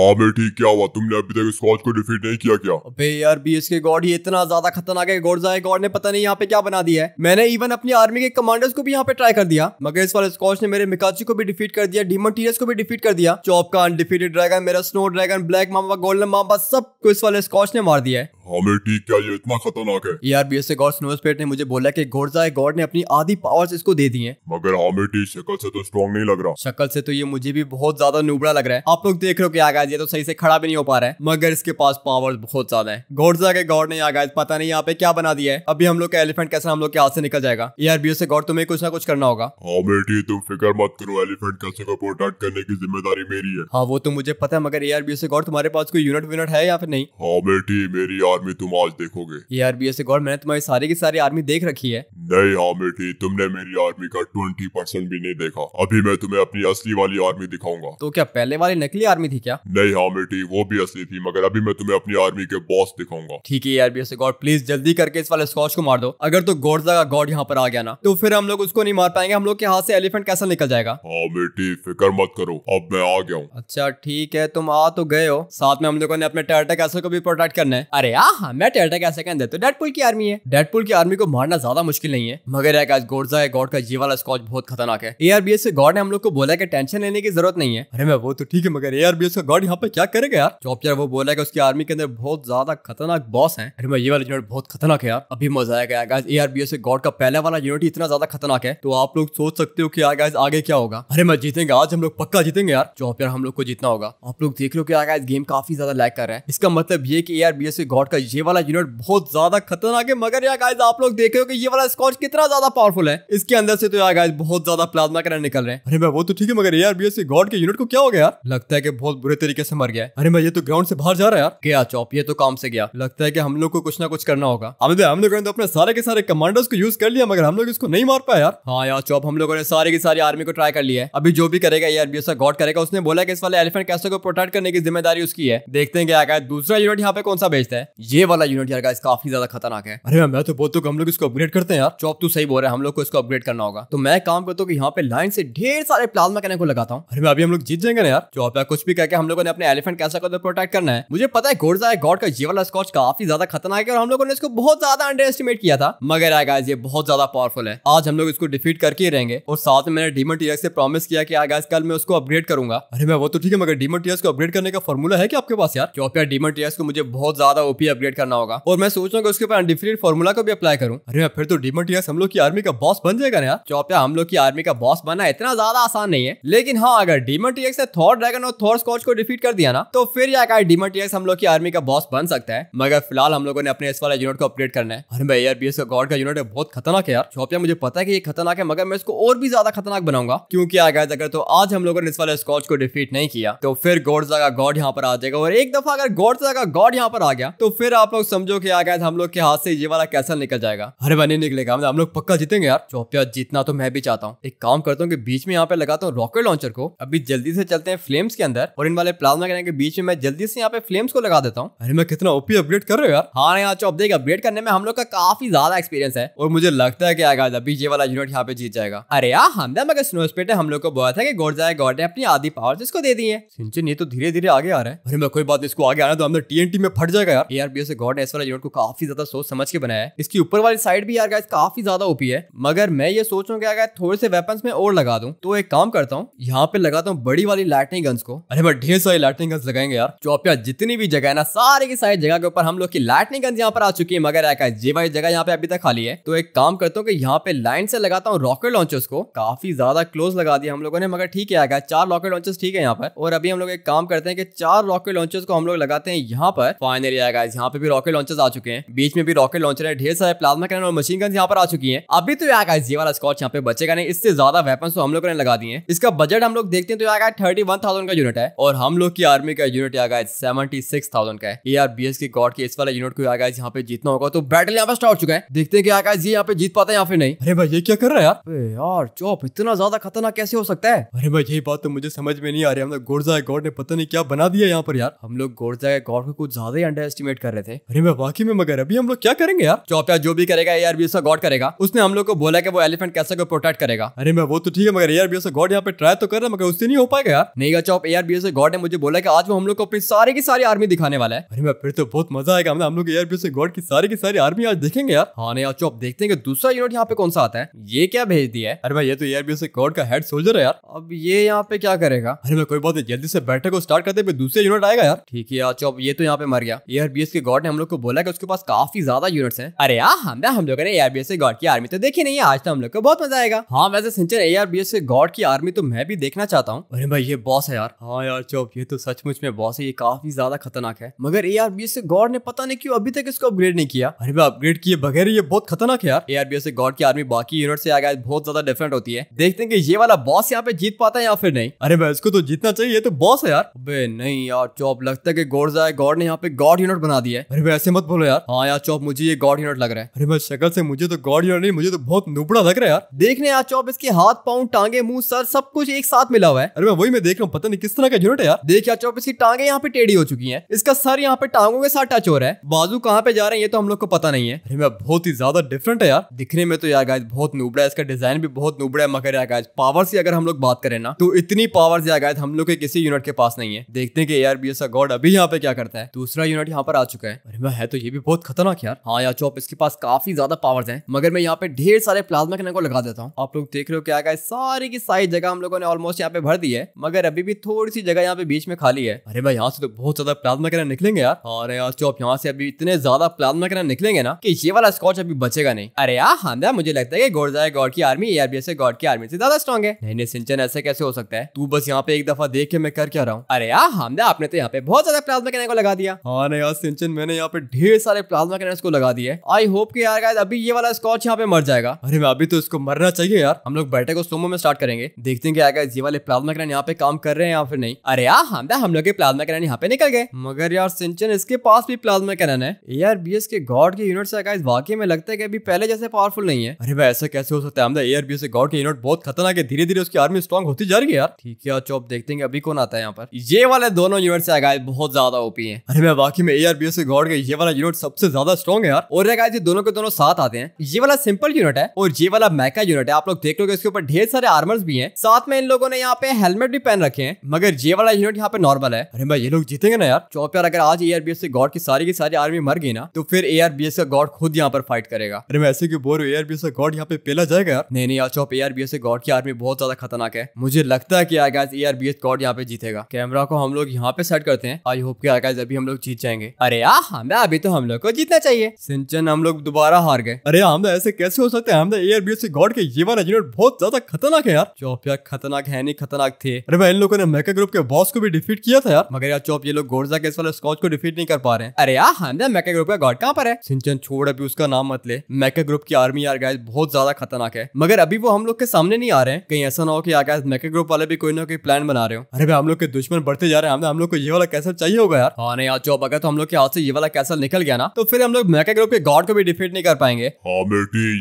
हाँ ठीक क्या हुआ तुमने अभी तक स्कॉच को डिफीट नहीं किया क्या अबे यार एस के गॉड ये इतना ज्यादा खतरनाक है गॉड जाए गॉड ने पता नहीं यहाँ पे क्या बना दिया है मैंने इवन अपनी आर्मी के कमांडर्स को भी यहाँ पे ट्राई कर दिया मगर इस वाले स्कॉच ने मेरे मिकाची को भी डिफीट कर दिया डीमन टीरस को भी डिफीट कर दिया चौप का अनडिफीटेड ड्रैगन मेरा स्नो ड्रैगन ब्लैक मामा गोल्डन मामा सब को इस वाले स्कॉच ने मार दिया है हमें हाँ, ठीक क्या ये इतना खतरनाक है यार बीएस गॉड स्नो स्पेट ने मुझे बोला कि गोडजा गॉड ने अपनी आधी पावर्स इसको दे दी है मगर हमें हाँ, शक्ल से तो स्ट्रॉन्ग नहीं लग रहा शक्ल से तो ये मुझे भी बहुत ज्यादा नुबड़ा लग रहा है आप लोग देख रहे हो क्या गाइस ये तो सही से खड़ा भी नहीं हो पा रहा है मगर इसके पास पावर बहुत ज्यादा है घोड़जा के गौर ने यहाँ गाइस पता नहीं यहाँ पे क्या बना दिया है अभी हम लोग का एलिफेंट कैसे हम लोग के हाथ से निकल जाएगा बी से गौर तुम्हें कुछ ना कुछ करना होगा हाँ बेटी तुम फिक्र मत करो एलिफेंट कैसे का प्रोटेक्ट करने की जिम्मेदारी मेरी है हाँ वो तो मुझे पता है मगर एआरबीओ से गौर तुम्हारे पास कोई यूनिट व्यूनिट है या फिर नहीं हाँ बेटी मेरी आर्मी तुम आज देखोगे एआरबीओ से गौर मैंने तुम्हारी सारी की सारी आर्मी देख रखी है नहीं हाँ बेटी तुमने मेरी आर्मी का ट्वेंटी परसेंट भी नहीं देखा अभी मैं तुम्हें अपनी असली वाली आर्मी दिखाऊंगा तो क्या पहले वाली नकली आर्मी थी क्या नहीं हाँ बेटी वो भी असली थी मगर अभी मैं तुम्हें अपनी आर्मी के बॉस दिखाऊंगा ठीक है यार बी गॉड प्लीज जल्दी करके इस वाले स्कॉच को मार दो अगर तो गोडजा का गॉड यहाँ पर आ गया ना तो फिर हम लोग उसको नहीं मार पाएंगे हम लोग के हाथ से एलिफेंट कैसा निकल जाएगा हाँ बेटी फिक्र मत करो अब मैं आ गया हूँ अच्छा ठीक है तुम आ तो गए हो साथ में हम लोगों ने अपने टेरटा कैसल को भी प्रोटेक्ट करना है अरे हाँ मैं टेरटा कैसल के अंदर तो डेडपुल की आर्मी है डेडपुल की आर्मी को मारना ज्यादा मुश्किल नहीं है मगर यार आज गोडजा है गॉड का ये वाला स्कॉच बहुत खतरनाक है A R B S god ने हम लोग को बोला की टेंशन लेने की जरूरत नहीं है अरे मैं वो तो ठीक है मगर ए आर बी एस का गॉड यहाँ पे क्या करेगा यार चॉपचर वो बोला है कि उसकी आर्मी के अंदर बहुत ज्यादा खतरनाक बॉस है अरे मैं ये वाला यूनिट बहुत खतरनाक है यार अभी मजा आया गया A R B S god का पहला वाला यूनिट इतना ज्यादा खतरनाक है तो आप लोग सोच सकते हो कि यार गाइज आगे क्या होगा अरे मैं जीतेंगे आज हम लोग पक्का जीतेंगे यार चॉपचर हम लोग को जीतना होगा आप लोग देख लो कि यार गाइज गेम काफी ज्यादा लैक कर रहा है इसका मतलब ये की A R B S god का ये वाला यूनिट बहुत ज्यादा खतरनाक है मगर यार गाइज आप लोग देख रहे हो कि ये वाला स्कॉच कितना ज्यादा पावरफुल है इसके अंदर से तो यार गाइज बहुत ज्यादा प्लाज्मा कर निकल रहे हैं अरे मैं वो तो ठीक है मगर A R B S god के यूनिट को क्या हो गया यार लगता है कि बहुत बुरे तरीके तरीके से मर गया है अरे भाई ये तो ग्राउंड से बाहर जा रहा है यार गया चौप ये तो काम से गया लगता है कि हम लोग को कुछ ना कुछ करना होगा अमित हम लोगों ने तो अपने सारे के सारे कमांडर्स को यूज कर लिया मगर हम लोग इसको नहीं मार पाया यार हाँ यार चौप हम लोगों ने सारे की सारी आर्मी को ट्राई कर लिया है अभी जो भी करेगा यार बी गॉड करेगा उसने बोला कि इस वाले एलिफेंट कैसे को प्रोटेक्ट करने की जिम्मेदारी उसकी है देखते हैं क्या दूसरा यूनिट यहाँ पे कौन सा भेजता है ये वाला यूनिट यार काफी ज्यादा खतरनाक है अरे मैं तो बोलता तो हूँ हम लोग इसको अपग्रेड करते हैं यार चौप तू सही बोल रहे है हम लोग को इसको अपग्रेड करना होगा तो मैं काम करता हूँ यहाँ पे लाइन से ढेर सारे प्लाज्मा कहने को लगाता हूँ अरे मैं अभी हम लोग जीत जाएंगे ना यार चौप यार कुछ भी कहकर हम लोग लोगों ने अपने एलिफेंट कैसा को प्रोटेक्ट तो करना है मुझे पता है है गॉड का ये वाला स्कॉच काफी ज्यादा खतरनाक है और हम लोगों ने इसको बहुत ज्यादा अंडर एस्टिमेट किया था मगर आगाज ये बहुत ज्यादा पावरफुल है आज हम लोग इसको डिफीट करके ही रहेंगे और साथ में मैंने डीमन टीयर से प्रॉमिस किया कि आगाज कल मैं उसको अपग्रेड करूंगा अरे मैं वो तो ठीक है मगर डीमन टीयर को अपग्रेड करने का फॉर्मूला है क्या आपके पास यार क्योंकि डीमन टीयर को मुझे बहुत ज्यादा ओपी अपग्रेड करना होगा और मैं सोच रहा हूँ उसके ऊपर अनडिफिटेड फॉर्मूला को भी अप्लाई करूँ अरे मैं फिर तो डीमन टीयर हम लोग की आर्मी का बॉस बन जाएगा ना चौपिया हम लोग की आर्मी का बॉस बनना इतना ज्यादा आसान नहीं है लेकिन हाँ अगर डीमन टीएक्स ने थॉर ड्रैगन और थॉर स्कॉच को डिफीट कर दिया ना तो फिर जाकर डिमोटियस हम लोग की आर्मी का बॉस बन सकता है मगर फिलहाल हम लोगों ने अपने इस वाला यूनिट को अपग्रेड करना है अरे भाई यार बी का गॉड का यूनिट है बहुत खतरनाक है यार शॉपिया मुझे पता है कि ये खतरनाक है मगर मैं इसको और भी ज्यादा खतरनाक बनाऊंगा क्योंकि आ गया अगर तो आज हम लोगों ने इस वाले स्कॉच को डिफीट नहीं किया तो फिर गोडजा का गॉड यहाँ पर आ जाएगा और एक दफा अगर गोडजा का गॉड यहाँ पर आ गया तो फिर आप लोग समझो कि आ गया हम लोग के हाथ से ये वाला कैसा निकल जाएगा अरे भाई नहीं निकलेगा हम लोग पक्का जीतेंगे यार चौपिया जीतना तो मैं भी चाहता हूँ एक काम करता हूँ कि बीच में यहाँ पे लगाता हूँ रॉकेट लॉन्चर को अभी जल्दी से चलते हैं फ्लेम्स के अंदर और इन वाले प्लाज्मा गन के बीच में मैं जल्दी से यहाँ पे फ्लेम्स को लगा देता हूँ अरे मैं कितना ओपी अपग्रेड कर रहे हो यार हाँ यहाँ चौब देख अपग्रेड करने में हम लोग का काफी ज्यादा एक्सपीरियंस है और मुझे लगता है कि आगा अभी ये वाला यूनिट यहाँ पे जीत जाएगा अरे यार हम हमदा मगर स्नो स्पेट हम लोग को बोला था कि गोडजा गॉड ने अपनी आधी पावर इसको दे दी है सिंचन ये तो धीरे धीरे आगे आ रहा है अरे मैं कोई बात इसको आगे आना तो हमने टीएनटी में फट जाएगा यार एआरपीओ से गॉड ने इस वाला यूनिट को काफी ज्यादा सोच समझ के बनाया है इसकी ऊपर वाली साइड भी यार गाइस काफी ज्यादा ओपी है मगर मैं ये सोच रहा हूँ थोड़े से वेपन्स में और लगा दूं तो एक काम करता हूँ यहाँ पे लगाता हूँ बड़ी वाली लाइटनिंग गन्स को अरे मैं ढेर सारी लाइटनिंग गन्स लगाएंगे यार जो आपके जितनी भी जगह है ना सारी की सारी जगह के ऊपर हम लोग की लाइटनिंग गन्स यहाँ पर आ चुकी है मगर जे वाई जगह यहाँ पे अभी तक खाली है तो एक काम करता हूँ कि यहाँ पे लाइन से लगाता हूँ रॉकेट लॉन्चर्स को काफी ज्यादा क्लोज लगा दिया हम लोगों ने मगर ठीक है आएगा चार रॉकेट लॉन्चर्स ठीक है यहाँ पर और अभी हम लोग एक काम करते हैं कि चार रॉकेट लॉन्चर्स को हम लोग लगाते हैं यहाँ पर फाइनली आएगा यहाँ पे भी रॉकेट लॉन्चर्स आ चुके हैं बीच में भी रॉकेट लॉन्चर है ढेर सारे प्लाज्मा कैनन और मशीन गन्स यहाँ पर आ चुकी है अभी तो आएगा ये वाला स्कॉच यहाँ पे बचेगा नहीं इससे ज्यादा वेपन तो हम लोगों ने लगा दिए इसका बजट हम लोग देखते हैं तो आएगा थर्टी का यूनिट है और हम लोग की आर्मी का यूनिट आ गया सेवेंटी सिक्स थाउजेंड का ए आर बी एस के गॉड के इस वाला यूनिट को आ गया यहाँ पे जीतना होगा तो बैटल यहाँ पे स्टार्ट हो चुका है देखते हैं कि आकाश ये यहाँ पे जीत पाता है या फिर नहीं अरे भाई ये क्या कर रहा है यार यार चौप इतना ज्यादा खतरनाक कैसे हो सकता है अरे भाई यही बात तो मुझे समझ में नहीं आ रही हम लोग गोरजा गॉड ने पता नहीं क्या बना दिया यहाँ पर यार हम लोग गोरजा गॉड को कुछ ज्यादा ही अंडर एस्टिमेट कर रहे थे अरे भाई बाकी में मगर अभी हम लोग क्या करेंगे यार चौप यार जो भी करेगा A R B S god करेगा उसने हम लोग को बोला कि वो एलिफेंट कैसे को प्रोटेक्ट करेगा अरे मैं वो तो ठीक है मगर A R B S god यहाँ पे ट्राई तो कर रहा है मगर उससे नहीं हो पाएगा यार नहीं चौप A R B S god ने मुझे बोला कि आज वो हम लोग को अपनी सारी की सारी आर्मी दिखाने वाला है अरे मैं फिर तो बहुत मजा आएगा हम लोग एयरबेस से गॉड की सारी की सारी आर्मी आज देखेंगे यार हाँ यार चो देखते हैं कि दूसरा यूनिट यहाँ पे कौन सा आता है ये क्या भेज दिया है अरे भाई ये तो एयरबेस से गॉड का हेड सोल्जर है यार अब ये यहाँ पे क्या करेगा अरे मैं कोई बात जल्दी से बैठक को स्टार्ट करते दूसरे यूनिट आएगा यार ठीक है यार चो ये तो यहाँ पे मर गया एयरबीएस के गॉड ने हम लोग को बोला कि उसके पास काफी ज्यादा यूनिट्स हैं अरे यार हम हम लोग ने एयरबीएस से गॉड की आर्मी तो देखी नहीं है आज तो हम लोग को बहुत मजा आएगा हाँ वैसे सिंचर एयरबीएस से गॉड की आर्मी तो मैं भी देखना चाहता हूँ अरे भाई ये बॉस है यार हाँ यार चौप ये तो सचमुच में बॉस है ये काफी ज्यादा खतरनाक है मगर A R B S god ने पता नहीं क्यों अभी तक इसको अपग्रेड नहीं किया अरे भाई अपग्रेड किए बगैर ये बहुत खतरनाक है यार A R B S god की आर्मी बाकी यूनिट से आगे बहुत ज्यादा डिफरेंट होती है देखते हैं कि ये वाला बॉस यहाँ पे जीत पाता है या फिर नहीं अरे भाई इसको तो जीतना चाहिए ये तो बॉस है यार अबे नहीं यार चौप लगता है कि जाए गॉड ने यहाँ पे गॉड यूनिट बना दिया अरे भाई ऐसे मत बोलो यार हाँ यार चौप मुझे ये गॉड यूनिट लग रहा है अरे भाई शक्ल से मुझे तो गॉड यूनिट नहीं मुझे तो बहुत नुबड़ा लग रहा है यार देखने यार चौप इसके हाथ पाउ टांगे मुंह सर सब कुछ एक साथ मिला हुआ है अरे भाई वही मैं देख रहा हूँ पता नहीं किस तरह का यूनिट है यार देखिए चौप इसकी टांगे यहाँ पे टेढ़ी हो चुकी है इसका सर यहाँ पे टांगों के साथ टच हो रहा है बाजू कहाँ पे जा रहे हैं ये तो हम लोग को पता नहीं है अरे मैं बहुत ही ज्यादा डिफरेंट है यार दिखने में तो यार गाइज बहुत नूबड़ा है इसका डिजाइन भी बहुत नूबड़ा है मगर यार गाइज पावर से अगर हम लोग बात करें ना तो इतनी पावर यार गाइज हम लोग के किसी यूनिट के पास नहीं है देखते हैं कि यार बी गॉड अभी यहाँ पे क्या करता है दूसरा यूनिट यहाँ पर आ चुका है अरे मैं है तो ये भी बहुत खतरनाक यार हाँ यार चौप इसके पास काफी ज्यादा पावर है मगर मैं यहाँ पे ढेर सारे प्लाज्मा कनर को लगा देता हूँ आप लोग देख रहे हो क्या सारी की सारी जगह हम लोगों ने ऑलमोस्ट यहाँ पे भर दी है मगर अभी भी थोड़ी सी जगह यहाँ पे बीच में खाली है अरे भाई यहाँ से तो बहुत ज्यादा प्लाज्मा कैनन निकलेंगे यार अरे यार चौप यहाँ से अभी इतने ज्यादा प्लाज्मा कैनन निकलेंगे ना कि ये वाला स्कॉच अभी बचेगा नहीं अरे यार हाँ मुझे लगता है कि गोरजाया गौर की आर्मी एआरबीएस से गौर की आर्मी से ज्यादा स्ट्रॉग है नहीं नहीं सिंचन ऐसे कैसे हो सकता है तू बस यहाँ पे एक दफा देख के मैं कर क्या रहा हूँ अरे यार हाँ आपने तो यहाँ पे बहुत ज्यादा प्लाज्मा कैनन को लगा दिया हाँ यार सिंचन मैंने यहाँ पे ढेर सारे प्लाज्मा कैनन को लगा दिया आई होप कि यार अभी ये वाला स्कॉच यहाँ पे मर जाएगा अरे मैं अभी तो इसको मरना चाहिए यार हम लोग बैठे को सोमो में स्टार्ट करेंगे देखते हैं कि ये वाले प्लाज्मा कैनन यहाँ पे काम कर रहे हैं या फिर नहीं अरे यार क्या हमदा हम लोग के प्लाज्मा कैनन यहाँ पे निकल गए मगर यार सिंचन इसके पास भी प्लाज्मा कैनन है एयर बी के गॉड के यूनिट से गाइस वाकई में लगता है कि अभी पहले जैसे पावरफुल नहीं है अरे भाई ऐसा कैसे हो सकता है एयर बी के गॉड के यूनिट बहुत खतरनाक है धीरे धीरे उसकी आर्मी स्ट्रॉन्ग होती जा रही है यार ठीक है चौप देखते हैं अभी कौन आता है यहाँ पर ये वाले दोनों यूनिट से आगे बहुत ज्यादा ओपी है अरे भाई वाकई में एयर बी के गॉड के ये वाला यूनिट सबसे ज्यादा स्ट्रॉन्ग है यार और गाइस ये दोनों के दोनों साथ आते हैं ये वाला सिंपल यूनिट है और ये वाला मैका यूनिट है आप लोग देख लो इसके ऊपर ढेर सारे आर्मर्स भी है साथ में इन लोगों ने यहाँ पे हेलमेट भी पहन रखे हैं मगर ये वाला यूनिट यहाँ पे नॉर्मल है अरे भाई ये लोग जीतेंगे ना यार चौप अगर आज एआरबीएस से गॉड की सारी की सारी आर्मी मर गई ना तो फिर एआरबीएस का गॉड खुद यहाँ पर फाइट करेगा अरे मैं ऐसे क्यों बोल रहा हूँ ए गॉड यहाँ पे पेला जाएगा यार नहीं नहीं यार चौप ए से गॉड की आर्मी बहुत ज्यादा खतरनाक है मुझे लगता है की आकाश ए गॉड यहाँ पे जीतेगा कैमरा को हम लोग यहाँ पे सेट करते हैं आई होप की आकाश अभी हम लोग जीत जाएंगे अरे यार अभी तो हम लोग को जीतना चाहिए सिंचन हम लोग दोबारा हार गए अरे हमदा तो ऐसे कैसे हो सकते हैं हमदा एयर तो से गॉड के ये वाला यूनिट बहुत ज्यादा खतरनाक है यार चौपिया खतरनाक है नहीं खतरनाक थे अरे भाई इन लोगों ने मेका ग्रुप के बॉस को भी डिफीट किया था यार मगर यार चौप ये लोग गोर्जा के वाले स्कॉच को डिफीट नहीं कर पा रहे अरे यार हंदा मैका ग्रुप का गॉड कहाँ पर है सिंचन छोड़ अभी उसका नाम मत ले मैके ग्रुप की आर्मी यार गाय बहुत ज्यादा खतरनाक है मगर अभी वो हम लोग के सामने नहीं आ रहे हैं कहीं ऐसा ना हो कि यार गाइस मैका ग्रुप वाले भी कोई ना कोई प्लान बना रहे हो अरे भाई हम लोग के दुश्मन बढ़ते जा रहे हैं हम लोग को ये वाला कैसल चाहिए होगा यार हाँ यार चौप अगर तो हम लोग के हाथ से ये वाला कैसल निकल गया ना तो फिर हम लोग मैके ग्रुप के गॉड को भी डिफीट नहीं कर पाएंगे हाँ,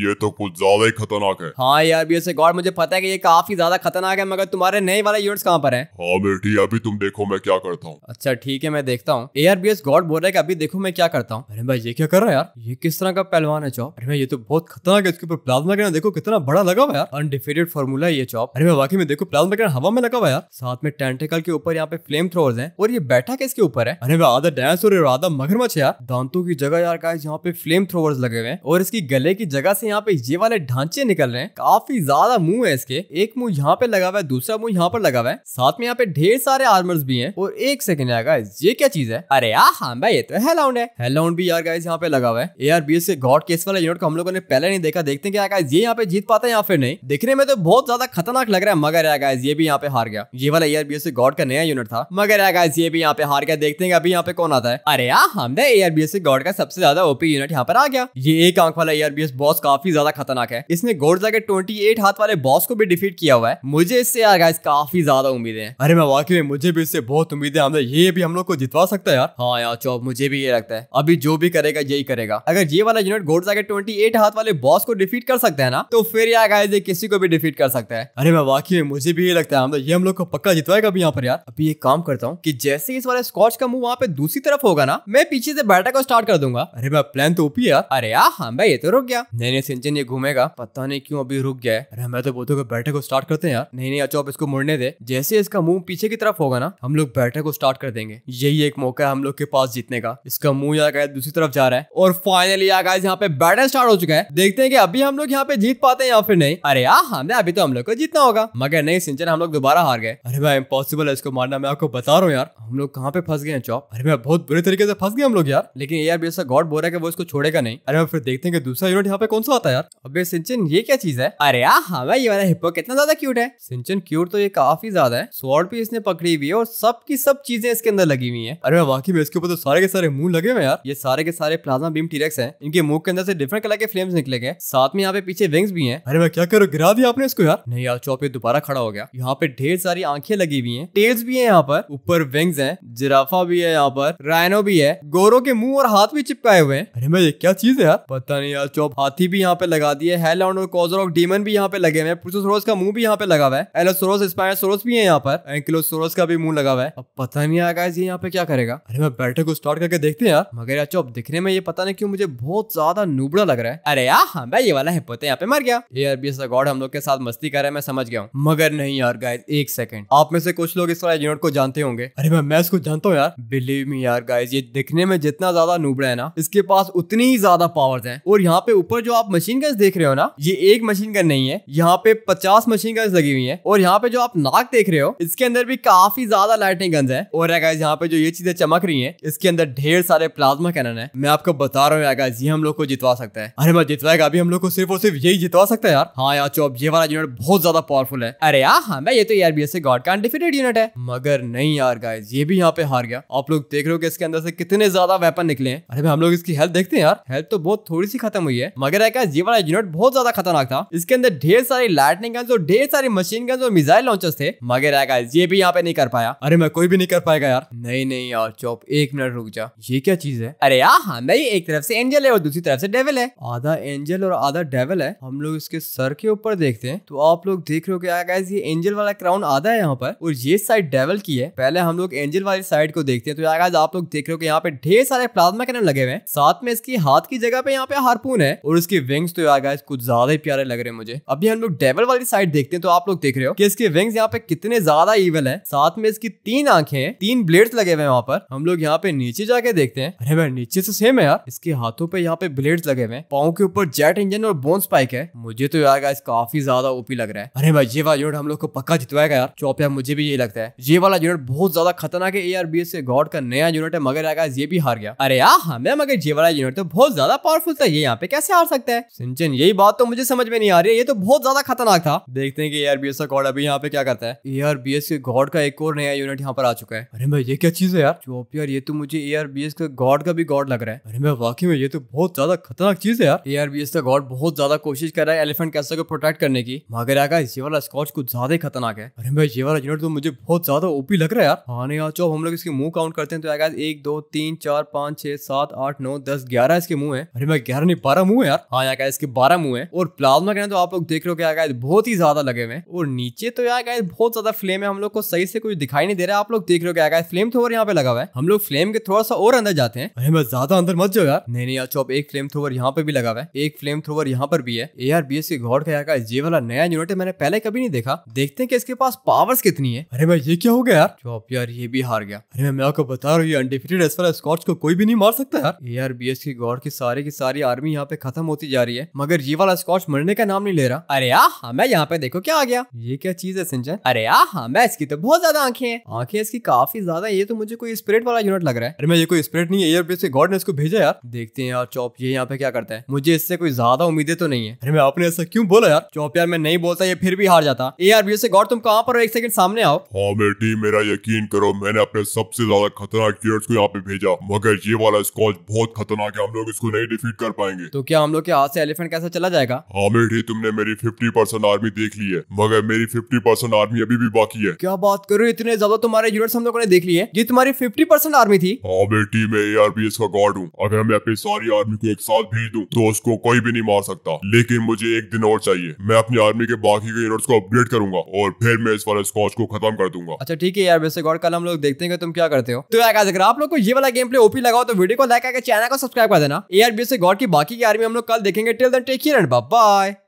ये तो कुछ ज्यादा ही खतरनाक है हाँ यार गॉड मुझे पता है कि ये काफी ज्यादा खतरनाक है मगर तुम्हारे नए वाले यूनिट्स कहाँ पर है हाँ बेटी अभी तुम देखो मैं क्या करता हूँ अच्छा ठीक है मैं देखता हूँ एआरबीएस गॉड बोल रहा है कि अभी देखो मैं क्या करता हूँ अरे भाई ये क्या कर रहा है यार ये किस तरह का पहलवान है चौप अरे भाई ये तो बहुत खतरनाक है इसके ऊपर प्लाज्मा गन देखो कितना बड़ा लगा हुआ यार अनडिफिटेड फॉर्मूला ये चौप अरे भाई वाकई में देखो प्लाज्मा गन हवा में लगा हुआ यार साथ में टेंटिकल के ऊपर यहाँ पे फ्लेम थ्रोवर्स है और ये बैठा किसके ऊपर है अरे भाई आधा डायनासोर और आधा मगरमच्छ यार दांतों की जगह यार का यहाँ पे फ्लेम थ्रोवर्स लगे हुए हैं और इसकी गले की जगह से यहाँ पे ये वाले ढांचे निकल रहे हैं काफी ज्यादा मुंह है इसके एक मुंह यहाँ पे लगा हुआ है दूसरा मुंह यहाँ पर लगा हुआ है साथ में यहाँ पे ढेर सारे आर्मर्स भी हैं और एक सेकंड यार गाइस ये क्या चीज है अरे यार हाँ भाई ये तो हेलाउंड है हेलाउंड भी यार गाइस यहाँ पे लगा हुआ है एआरबीएस बीएस के गॉड केस वाला यूनिट को हम लोगों ने पहले नहीं देखा देखते हैं क्या गाइस ये यहाँ पे जीत पाता है या फिर नहीं दिखने में तो बहुत ज्यादा खतरनाक लग रहा है मगर यार गाइस ये भी यहाँ पे हार गया ये वाला एआरबीएस बीएस गॉड का नया यूनिट था मगर यार गाइस ये भी यहाँ पे हार गया देखते हैं अभी यहाँ पे कौन आता है अरे यार हम दे एआरबीएस बीएस गॉड का सबसे ज्यादा ओपी यूनिट यहाँ पर आ गया ये एक आंख वाला एआरबीएस बॉस काफी ज्यादा खतरनाक है इसने गोडजा जाके ट्वेंटी हाथ वाले बॉस को भी डिफीट किया हुआ है मुझे इससे यार गाइस काफी ज्यादा उम्मीद है अरे मैं वाकई में मुझे मुझे भी इससे बहुत उम्मीद है हमने ये भी हम लोग को जितवा सकता है यार हाँ यार चौब मुझे भी ये लगता है अभी जो भी करेगा यही करेगा अगर ये वाला यूनिट गोड जाकर ट्वेंटी हाथ वाले बॉस को डिफीट कर सकता है ना तो फिर यार गाइस ये किसी को भी डिफीट कर सकता है अरे मैं वाकई में मुझे भी ये लगता है हम ये हम लोग को पक्का जितवाएगा अभी यहाँ पर यार अभी एक काम करता हूँ की जैसे इस वाले स्कॉच का मुंह वहाँ पे दूसरी तरफ होगा ना मैं पीछे से बैठा को स्टार्ट कर दूंगा अरे मैं प्लान तो ओपी यार अरे यार हाँ भाई ये तो रुक गया नहीं नहीं सिंचन ये घूमेगा पता नहीं क्यों अभी रुक गया है अरे मैं तो बोलते बैठे को स्टार्ट करते हैं यार नहीं नहीं अच्छा इसको मुड़ने दे जैसे इसका मुंह पीछे की तरफ होगा होगा ना हम लोग बैठक को स्टार्ट कर देंगे यही एक मौका है हम लोग के पास जीतने का इसका मुंह यहाँ गया दूसरी तरफ जा रहा है और फाइनली आ गया यहाँ पे बैटल स्टार्ट हो चुका है देखते हैं कि अभी हम लोग यहाँ पे जीत पाते हैं या फिर नहीं अरे यार हाँ, हमने हाँ, अभी तो हम लोग को जीतना होगा मगर नहीं सिंचन हम लोग दोबारा हार गए अरे भाई इम्पॉसिबल है इसको मारना मैं आपको बता रहा हूँ यार हम लोग कहाँ पे फंस गए चौप अरे भाई बहुत बुरे तरीके से फंस गए हम लोग यार लेकिन यार भी ऐसा गॉड बोल रहा है कि वो इसको छोड़ेगा नहीं अरे भाई फिर देखते हैं कि दूसरा यूनिट यहाँ पे कौन सा आता है यार अबे सिंचन ये क्या चीज है अरे यार हाँ, हमें ये वाला हिप्पो कितना ज्यादा क्यूट है सिंचन क्यूट तो ये काफी ज्यादा है स्वॉर्ड भी इसने पकड़ी हुई भी है और सब की सब चीजें इसके अंदर लगी हुई है अरे वाकई में इसके ऊपर तो सारे के सारे मुंह लगे हुए यार ये सारे के सारे प्लाज्मा बीम टीरेक्स है इनके मुंह के अंदर से डिफरेंट कलर के फ्लेम्स निकले गए साथ में यहाँ पे पीछे विंग्स भी है अरे मैं क्या करो गिरा दिया आपने इसको यार नहीं यार चौपे दोबारा खड़ा हो गया यहाँ पे ढेर सारी आंखें लगी हुई है टेल्स भी है यहाँ पर ऊपर विंग्स है जिराफा भी है यहाँ पर रायनो भी है गोरो के मुंह और हाथ भी चिपकाए हुए हैं अरे मैं ये क्या चीज है यार पता नहीं यार चौप हाथी भी यहाँ पे लगा दिए हेल और कॉजरॉक डीमन भी यहाँ पे लगे हुए हैं का मुंह भी यहाँ पे लगा हुआ है एलोसोरस स्पायरसोरस भी है यहाँ पर एंकिलोसोरस का का भी मुंह लगा हुआ है अब पता नहीं आया ये यहाँ पे क्या करेगा अरे मैं बैठे को स्टार्ट करके देखते हैं यार मगर अच्छा अब दिखने में ये पता नहीं क्यों मुझे बहुत ज्यादा नुबड़ा लग रहा है अरे यार हाँ भाई ये वाला है पोते तो यहाँ पे मर गया ये अरबीएस गॉड हम लोग के साथ मस्ती कर रहे हैं मैं समझ गया हूँ मगर नहीं यार गाय एक सेकंड आप में से कुछ लोग इस वाला यूनिट को जानते होंगे अरे मैं मैं इसको जानता हूँ यार बिलीव मी यार गाइज ये दिखने में जितना ज्यादा नुबड़ा है ना इसके पास उतनी ही ज्यादा पावर है और यहाँ पे ऊपर जो आप मशीन गज देख रहे हो ना ये एक मशीन गज नहीं है यहाँ पे पचास मशीन गज लगी हुई है और यहाँ पे जो आप नाक देख रहे हो इसके अंदर भी काफी काफी ज्यादा लाइटनिंग गन्स है और गाइज यहाँ पे जो ये चीजें चमक रही है इसके अंदर ढेर सारे प्लाज्मा कैनन है मैं आपको बता रहा हूँ गाइज ये हम लोग को जितवा सकता है अरे मैं जितवाएगा अभी हम लोग को सिर्फ और सिर्फ यही जितवा सकता है यार हाँ यार चौब ये वाला यूनिट बहुत ज्यादा पावरफुल है अरे यार हाँ, मैं ये तो यार बी गॉड का अनडिफिनेट यूनिट है मगर नहीं यार गाइज ये भी यहाँ पे हार गया आप लोग देख रहे हो कि इसके अंदर से कितने ज्यादा वेपन निकले हैं अरे हम लोग इसकी हेल्थ देखते हैं यार हेल्थ तो बहुत थोड़ी सी खत्म हुई है मगर गाइज ये वाला यूनिट बहुत ज्यादा खतरनाक था इसके अंदर ढेर सारी लाइटनिंग गन्स और ढेर सारी मशीन गन्स और मिसाइल लॉन्चर्स थे मगर गाइज ये भी यहाँ पे नहीं कर पाया अरे मैं कोई भी नहीं कर पाएगा यार नहीं नहीं यार चौप एक मिनट रुक जा ये क्या चीज है अरे यार हाँ, हम हाँ, ही एक तरफ से एंजल है और दूसरी तरफ से डेविल है आधा एंजल और आधा डेविल है हम लोग इसके सर के ऊपर देखते हैं तो आप लोग देख रहे हो क्या हाँ, गाइस ये एंजल वाला क्राउन आधा है यहाँ पर और ये साइड डेवल की है पहले हम लोग एंजल वाली साइड को देखते हैं तो यार आप लोग देख रहे हो यहाँ पे ढेर सारे प्लाज्मा कैनन लगे हुए हैं साथ में इसकी हाथ की जगह पे यहाँ पे हारपून है और उसकी विंग्स तो यार गाइस कुछ ज्यादा ही प्यारे लग रहे हैं मुझे अभी हम लोग डेवल वाली साइड देखते हैं तो आप लोग देख रहे हो कि इसके विंग्स यहाँ पे कितने ज्यादा इवल है साथ आंख में इसकी तीन आंखें तीन ब्लेड्स लगे हुए हैं वहाँ पर हम लोग यहाँ पे नीचे जाके देखते हैं अरे भाई नीचे से तो सेम है यार इसके हाथों पे यहाँ पे ब्लेड्स लगे हुए हैं पाओ के ऊपर जेट इंजन और बोन स्पाइक है मुझे तो यार गाइस काफी ज्यादा ओपी लग रहा है अरे भाई ये वाला जोड़ हम लोग को पक्का जितवाएगा यार चौपिया मुझे भी ये लगता है ये वाला जोड़ बहुत ज्यादा खतरनाक है A R B S god का नया यूनिट है मगर यार ये भी हार गया अरे यार हमें मगर ये वाला यूनिट तो बहुत ज्यादा पावरफुल था ये यहाँ पे कैसे हार सकता है सिंचन यही बात तो मुझे समझ में नहीं आ रही है ये तो बहुत ज्यादा खतरनाक था देखते हैं कि ए आर बी एस का गॉड अभी यहाँ पे क्या करता है ए आर बी एस के गॉड का एक और नया यूनिट यहाँ पर आ चुका है अरे भाई ये क्या चीज है यार चौप यार ये तो मुझे ए आर बी एस का गॉड का भी गॉड लग रहा है अरे भाई वाकई में ये तो बहुत ज्यादा खतरनाक चीज है यार ए आर बी एस का गॉड बहुत ज्यादा कोशिश कर रहा है एलिफेंट कैसे को प्रोटेक्ट करने की मगर यार ये वाला स्कॉच कुछ ज्यादा ही खतरनाक है अरे भाई ये वाला यूनिट तो मुझे बहुत ज्यादा ओपी लग रहा है यार हाँ यार चौब हम लोग इसके मुंह काउंट करते हैं तो यार एक दो तीन चार पाँच छह सात आठ नौ दस ग्यारह इसके मुंह है अरे भाई ग्यारह नहीं बारह मुंह है यार हाँ यहाँ इसके बारह मुंह है और प्लाज्मा कहना तो आप लोग देख रहे हो आगे बहुत ही ज्यादा लगे हुए और नीचे तो यहाँ बहुत ज्यादा फ्लेम है हम लोग को सही से कोई कुछ दिखाई नहीं दे रहा आप लोग देख रहे हो क्या गाइस फ्लेम थ्रोवर यहाँ पे लगा हुआ है हम लोग फ्लेम के थोड़ा सा और अंदर जाते हैं अरे मैं ज्यादा अंदर मत जाओ यार नहीं नहीं अच्छा एक फ्लेम थ्रोवर यहाँ पे भी लगा हुआ है एक फ्लेम थ्रोवर यहाँ पर भी है ए आर बी एस की गौर का जे वाला नया यूनिट है मैंने पहले कभी नहीं देखा देखते हैं कि इसके पास पावर्स कितनी है अरे भाई ये क्या हो गया यार चौप यार ये भी हार गया अरे मैं आपको बता रहा हूँ ये अनडिफिटेड एस फार स्कॉच को कोई भी नहीं मार सकता यार ए आर बी एस की गौर की सारी की सारी आर्मी यहाँ पे खत्म होती जा रही है मगर ये वाला स्कॉच मरने का नाम नहीं ले रहा अरे यार हमें यहाँ पे देखो क्या आ गया ये क्या चीज है सिंचन अरे यार मैं इसकी तो बहुत ज्यादा आंखें आंखें इसकी काफी ज्यादा ये तो मुझे कोई स्पिरिट वाला यूनिट लग रहा है अरे मैं ये कोई स्पिरिट नहीं है एयरबेस से गॉड ने इसको भेजा यार देखते हैं यार चौप ये यहाँ पे क्या करता है मुझे इससे कोई ज्यादा उम्मीदें तो नहीं है अरे मैं आपने ऐसा क्यों बोला यार चौप यार मैं नहीं बोलता ये फिर भी हार जाता एयरबेस से गॉड तुम कहाँ पर एक सेकंड सामने आओ हाँ बेटी मेरा यकीन करो मैंने अपने सबसे ज्यादा खतरनाक यूनिट को यहाँ पे भेजा मगर ये वाला स्कॉच बहुत खतरनाक है हम लोग इसको नहीं डिफीट कर पाएंगे तो क्या हम लोग के हाथ से एलिफेंट कैसा चला जाएगा हाँ बेटी तुमने मेरी फिफ्टी आर्मी देख ली है मगर मेरी फिफ्टी आर्मी अभी भी बाकी है क्या बात करो इतने ज्यादा तुम्हारे यूनिट्स हम लोगों ने देख लिए ये तुम्हारी फिफ्टी परसेंट आर्मी थी हाँ बेटी मैं एआरपीएस का गार्ड हूँ अगर मैं अपनी सारी आर्मी को एक साथ भेज दूँ तो उसको कोई भी नहीं मार सकता लेकिन मुझे एक दिन और चाहिए मैं अपनी आर्मी के बाकी के यूनिट्स को अपग्रेड करूंगा और फिर मैं इस वाले स्कॉच को खत्म कर दूंगा अच्छा ठीक है यार वैसे गॉड कल हम लोग देखते हैं तुम क्या करते हो तो अगर आप लोग को ये वाला गेम प्ले ओपी लगाओ तो वीडियो को लाइक करके चैनल को सब्सक्राइब कर देना एआरबीएस गॉड की बाकी की आर्मी हम लोग कल देखेंगे till then take care and bye bye